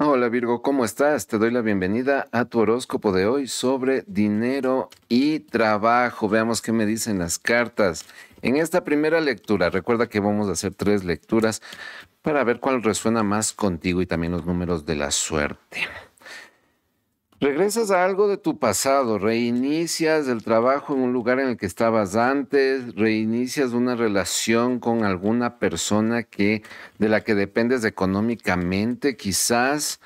Hola Virgo, ¿cómo estás? Te doy la bienvenida a tu horóscopo de hoy sobre dinero y trabajo. Veamos qué me dicen las cartas. En esta primera lectura, recuerda que vamos a hacer tres lecturas para ver cuál resuena más contigo y también los números de la suerte. Regresas a algo de tu pasado, reinicias el trabajo en un lugar en el que estabas antes, reinicias una relación con alguna persona que, de la que dependes económicamente, quizás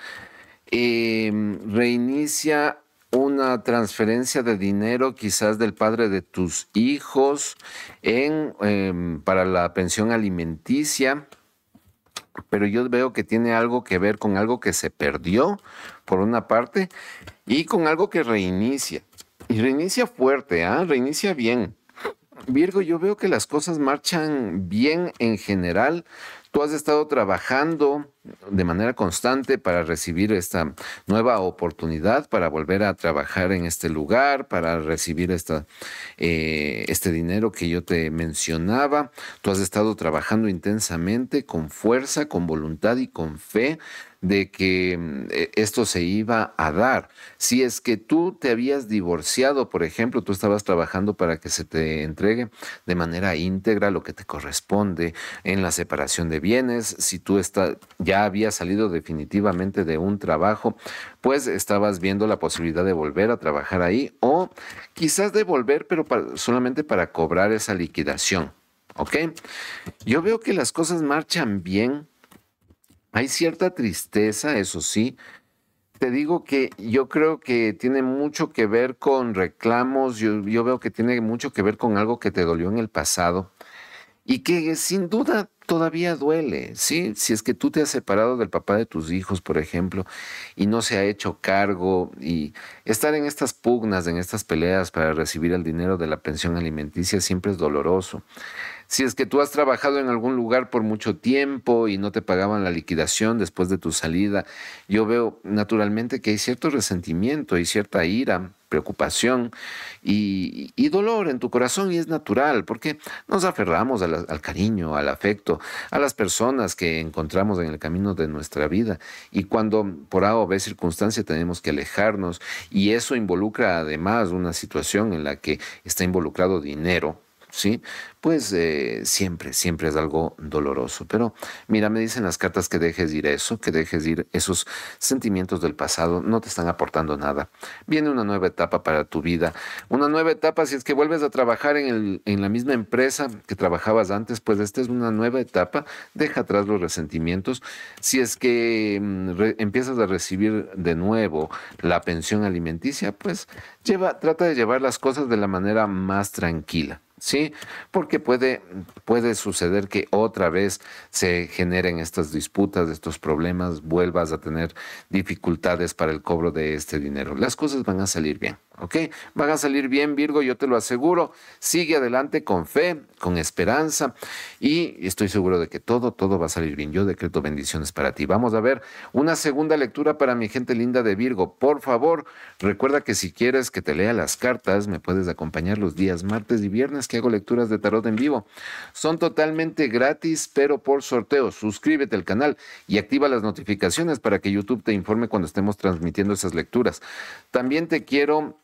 em, reinicia una transferencia de dinero quizás del padre de tus hijos em, para la pensión alimenticia pero yo veo que tiene algo que ver con algo que se perdió, por una parte, y con algo que reinicia. Y reinicia fuerte, ¿ah? reinicia bien. Virgo, yo veo que las cosas marchan bien en general, Tú has estado trabajando de manera constante para recibir esta nueva oportunidad, para volver a trabajar en este lugar, para recibir esta, eh, este dinero que yo te mencionaba. Tú has estado trabajando intensamente, con fuerza, con voluntad y con fe de que eh, esto se iba a dar. Si es que tú te habías divorciado, por ejemplo, tú estabas trabajando para que se te entregue de manera íntegra lo que te corresponde en la separación de si tú ya habías salido definitivamente de un trabajo, pues estabas viendo la posibilidad de volver a trabajar ahí o quizás de volver, pero solamente para cobrar esa liquidación. ¿Ok? Yo veo que las cosas marchan bien. Hay cierta tristeza, eso sí, te digo que yo creo que tiene mucho que ver con reclamos, yo, yo, veo que tiene mucho que ver con algo que te dolió en el pasado y que sin duda todavía duele, ¿sí? Si es que tú te has separado del papá de tus hijos, por ejemplo, y no se ha hecho cargo, y estar en estas pugnas, en estas peleas para recibir el dinero de la pensión alimenticia siempre es doloroso si es que tú has trabajado en algún lugar por mucho tiempo y no te pagaban la liquidación después de tu salida, yo veo naturalmente que hay cierto resentimiento y cierta ira preocupación y, dolor en tu corazón y es natural porque nos aferramos al cariño, al afecto, a las personas que encontramos en el camino de nuestra vida y cuando por A o B circunstancia tenemos que alejarnos y eso involucra además una situación en la que está involucrado dinero, ¿sí? Pues eh, siempre, siempre es algo doloroso. Pero mira, me dicen las cartas que dejes ir eso, que dejes ir esos sentimientos del pasado, no te están aportando nada. Viene una nueva etapa para tu vida, una nueva etapa si es que vuelves a trabajar en, la misma empresa que trabajabas antes, pues esta es una nueva etapa, deja atrás los resentimientos. Si es que mm, empiezas a recibir de nuevo la pensión alimenticia, pues trata de llevar las cosas de la manera más tranquila. ¿sí? Porque puede, puede suceder que otra vez se generen estas disputas, estos problemas, vuelvas a tener dificultades para el cobro de este dinero. Las cosas van a salir bien. ¿ok? Van a salir bien, Virgo, yo te lo aseguro. Sigue adelante con fe, con esperanza y estoy seguro de que todo, todo va a salir bien. Yo decreto bendiciones para ti. Vamos a ver una segunda lectura para mi gente linda de Virgo. Por favor, recuerda que si quieres que te lea las cartas, me puedes acompañar los días martes y viernes que hago lecturas de tarot en vivo. Son totalmente gratis, pero por sorteo. Suscríbete al canal y activa las notificaciones para que YouTube te informe cuando estemos transmitiendo esas lecturas. También te quiero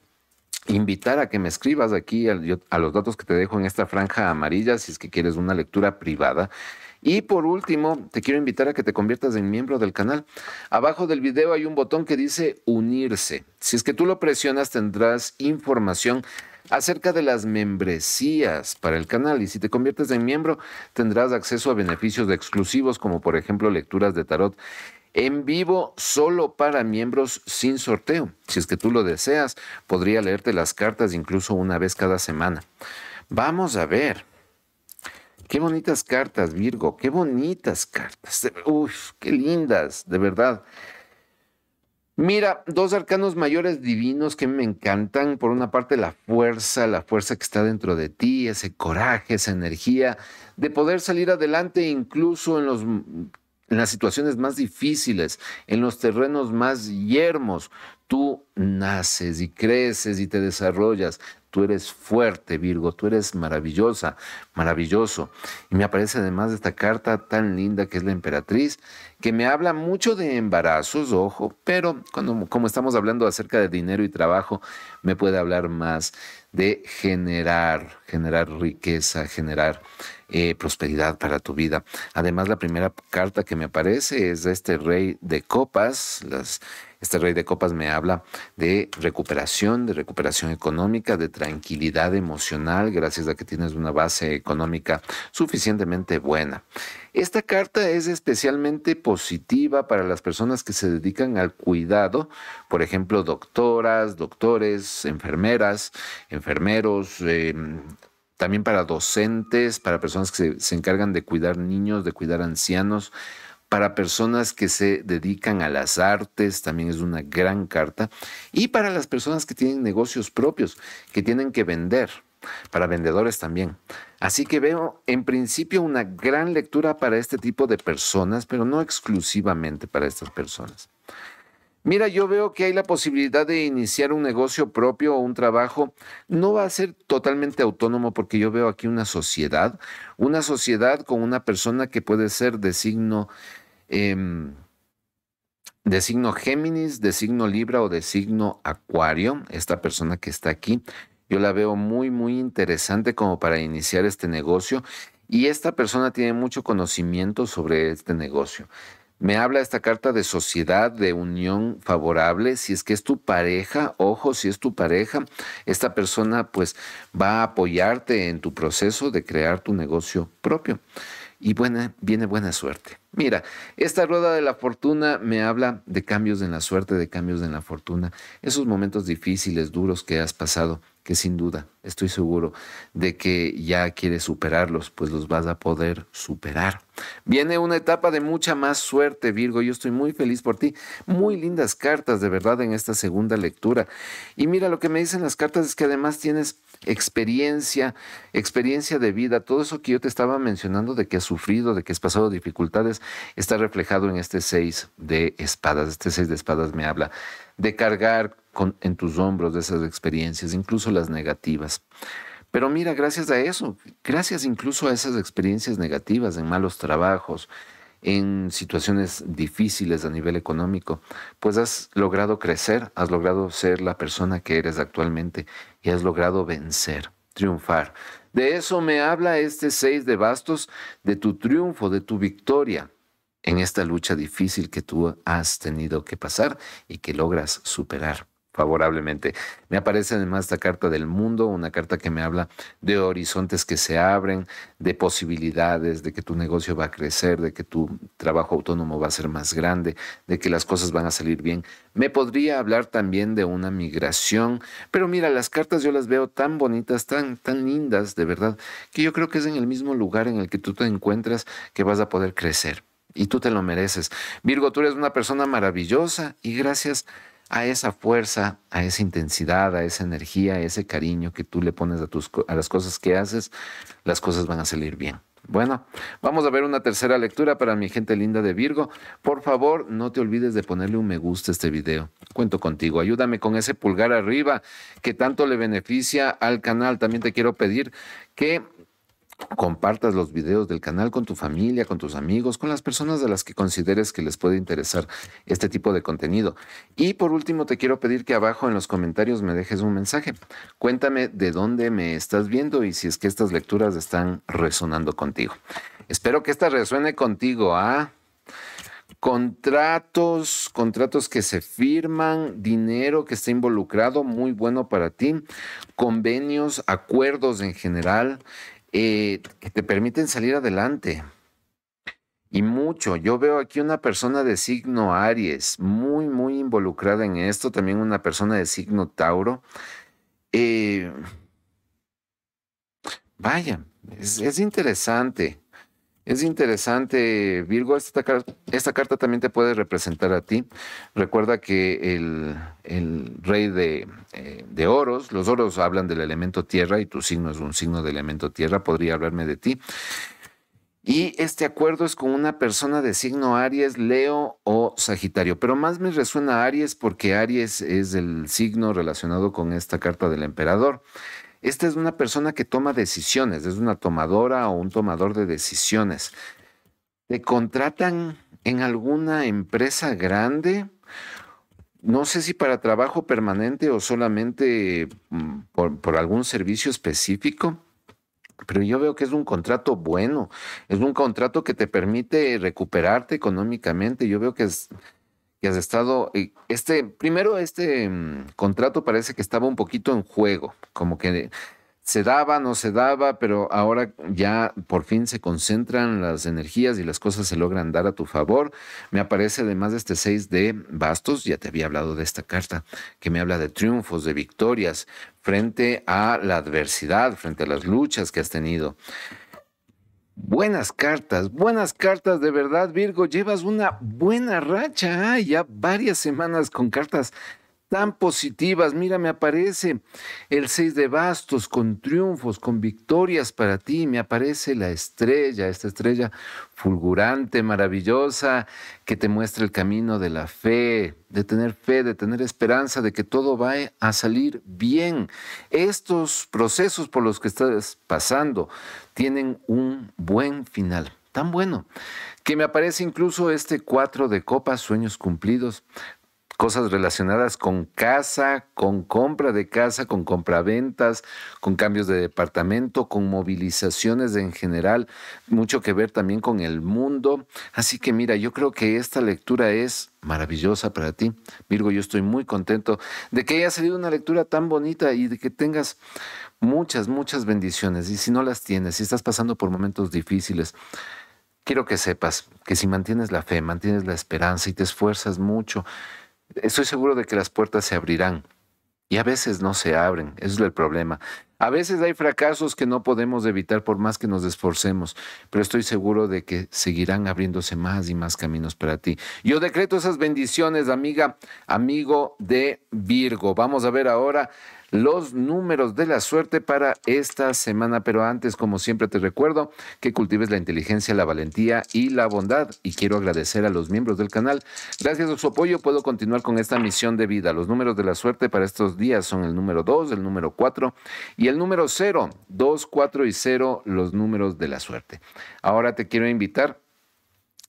invitar a que me escribas aquí a, los datos que te dejo en esta franja amarilla si es que quieres una lectura privada. Y por último, te quiero invitar a que te conviertas en miembro del canal. Abajo del video hay un botón que dice unirse. Si es que tú lo presionas tendrás información acerca de las membresías para el canal y si te conviertes en miembro tendrás acceso a beneficios exclusivos como por ejemplo lecturas de tarot en vivo solo para miembros sin sorteo. Si es que tú lo deseas, podría leerte las cartas incluso una vez cada semana. Vamos a ver. Qué bonitas cartas, Virgo, qué bonitas cartas. Uy, qué lindas, de verdad. Mira, dos arcanos mayores divinos que me encantan. Por una parte, la fuerza, la fuerza que está dentro de ti, ese coraje, esa energía de poder salir adelante incluso en los en las situaciones más difíciles, en los terrenos más yermos. Tú naces y creces y te desarrollas. Tú eres fuerte, Virgo, tú eres maravillosa, maravilloso. Y me aparece además esta carta tan linda que es la emperatriz que me habla mucho de embarazos, ojo, pero cuando, como estamos hablando acerca de dinero y trabajo, me puede hablar más de generar, generar riqueza, generar eh, prosperidad para tu vida. Además, la primera carta que me aparece es de este rey de copas. este rey de copas me habla de recuperación, de recuperación económica, de tranquilidad emocional, gracias a que tienes una base económica suficientemente buena. Esta carta es especialmente positiva para las personas que se dedican al cuidado, por ejemplo, doctoras, doctores, enfermeras, enfermeros. Em, también para docentes, para personas que se encargan de cuidar niños, de cuidar ancianos, para personas que se dedican a las artes, también es una gran carta, y para las personas que tienen negocios propios, que tienen que vender para vendedores también. Así que veo en principio una gran lectura para este tipo de personas, pero no exclusivamente para estas personas. Mira, yo veo que hay la posibilidad de iniciar un negocio propio o un trabajo. No va a ser totalmente autónomo porque yo veo aquí una sociedad, una sociedad con una persona que puede ser de signo, em, de signo Géminis, de signo Libra o de signo Acuario, esta persona que está aquí. Yo la veo muy, muy interesante como para iniciar este negocio y esta persona tiene mucho conocimiento sobre este negocio. Me habla esta carta de sociedad, de unión favorable. Si es que es tu pareja, ojo, si es tu pareja, esta persona pues va a apoyarte en tu proceso de crear tu negocio propio. Y viene buena suerte. Mira, esta rueda de la fortuna me habla de cambios en la suerte, de cambios en la fortuna, esos momentos difíciles, duros que has pasado que sin duda estoy seguro de que ya quieres superarlos, pues los vas a poder superar. Viene una etapa de mucha más suerte, Virgo. Yo estoy muy feliz por ti. Muy lindas cartas, de verdad, en esta segunda lectura. Y mira, lo que me dicen las cartas es que además tienes experiencia, experiencia de vida. Todo eso que yo te estaba mencionando de que has sufrido, de que has pasado dificultades, está reflejado en este seis de espadas. Este seis de espadas me habla de cargar en tus hombros de esas experiencias, incluso las negativas. Pero mira, gracias a eso, gracias incluso a esas experiencias negativas en malos trabajos, en situaciones difíciles a nivel económico, pues has logrado crecer, has logrado ser la persona que eres actualmente y has logrado vencer, triunfar. De eso me habla este seis de bastos, de tu triunfo, de tu victoria en esta lucha difícil que tú has tenido que pasar y que logras superar favorablemente. Me aparece además esta carta del mundo, una carta que me habla de horizontes que se abren, de posibilidades, de que tu negocio va a crecer, de que tu trabajo autónomo va a ser más grande, de que las cosas van a salir bien. Me podría hablar también de una migración, pero mira, las cartas yo las veo tan bonitas, tan, tan lindas, de verdad, que yo creo que es en el mismo lugar en el que tú te encuentras que vas a poder crecer. Y tú te lo mereces. Virgo, tú eres una persona maravillosa y gracias a esa fuerza, a esa intensidad, a esa energía, a ese cariño que tú le pones a, las cosas que haces, las cosas van a salir bien. Bueno, vamos a ver una tercera lectura para mi gente linda de Virgo. Por favor, no te olvides de ponerle un me gusta a este video. Cuento contigo. Ayúdame con ese pulgar arriba que tanto le beneficia al canal. También te quiero pedir que compartas los videos del canal con tu familia, con tus amigos, con las personas de las que consideres que les puede interesar este tipo de contenido. Y por último, te quiero pedir que abajo en los comentarios me dejes un mensaje. Cuéntame de dónde me estás viendo y si es que estas lecturas están resonando contigo. Espero que esta resuene contigo. a ¿ah? contratos, contratos que se firman, dinero que está involucrado, muy bueno para ti, convenios, acuerdos en general, eh, que te permiten salir adelante. Y mucho, yo veo aquí una persona de signo Aries, muy, muy involucrada en esto, también una persona de signo Tauro. Eh, vaya, es interesante. Es interesante, Virgo, esta, carta también te puede representar a ti. Recuerda que el, rey de, eh, de, oros, los oros hablan del elemento tierra y tu signo es un signo de elemento tierra, podría hablarme de ti. Y este acuerdo es con una persona de signo Aries, Leo o Sagitario, pero más me resuena Aries porque Aries es el signo relacionado con esta carta del emperador. Esta es una persona que toma decisiones, es una tomadora o un tomador de decisiones. ¿Te contratan en alguna empresa grande? No sé si para trabajo permanente o solamente mm, por, algún servicio específico pero yo veo que es un contrato bueno, es un contrato que te permite recuperarte económicamente, yo veo que es, y has estado. Eh, este, primero, este mm, contrato parece que estaba un poquito en juego, como que se daba, no se daba, pero ahora ya por fin se concentran las energías y las cosas se logran dar a tu favor. Me aparece además de este 6 de bastos, ya te había hablado de esta carta, que me habla de triunfos, de victorias, frente a la adversidad, frente a las luchas que has tenido. Buenas cartas, buenas cartas de verdad Virgo, llevas una buena racha, ¿eh? ya varias semanas con cartas tan positivas. Mira, me aparece el seis de bastos con triunfos, con victorias para ti. Me aparece la estrella, esta estrella fulgurante, maravillosa, que te muestra el camino de la fe, de tener fe, de tener esperanza, de que todo va a salir bien. Estos procesos por los que estás pasando tienen un buen final tan bueno, que me aparece incluso este cuatro de copas, sueños cumplidos, cosas relacionadas con casa, con compra de casa, con compraventas, con cambios de departamento, con movilizaciones en general, mucho que ver también con el mundo. Así que mira, yo creo que esta lectura es maravillosa para ti. Virgo, yo estoy muy contento de que haya salido una lectura tan bonita y de que tengas muchas, muchas bendiciones. Y si no las tienes, si estás pasando por momentos difíciles, quiero que sepas que si mantienes la fe, mantienes la esperanza y te esfuerzas mucho, estoy seguro de que las puertas se abrirán. Y a veces no se abren, ese es el problema. A veces hay fracasos que no podemos evitar por más que nos esforcemos, pero estoy seguro de que seguirán abriéndose más y más caminos para ti. Yo decreto esas bendiciones, amiga, amigo de Virgo. Vamos a ver ahora los números de la suerte para esta semana. Pero antes, como siempre, te recuerdo que cultives la inteligencia, la valentía y la bondad. Y quiero agradecer a los miembros del canal. Gracias a su apoyo puedo continuar con esta misión de vida. Los números de la suerte para estos días son el número 2, el número 4 y el número 0. 2, 4 y 0, los números de la suerte. Ahora te quiero invitar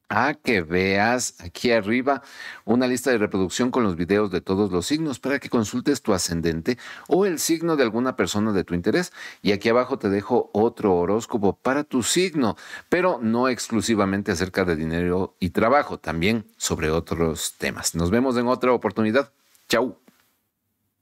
a que veas aquí arriba una lista de reproducción con los videos de todos los signos para que consultes tu ascendente o el signo de alguna persona de tu interés. Y aquí abajo te dejo otro horóscopo para tu signo, pero no exclusivamente acerca de dinero y trabajo, también sobre otros temas. Nos vemos en otra oportunidad. Chau.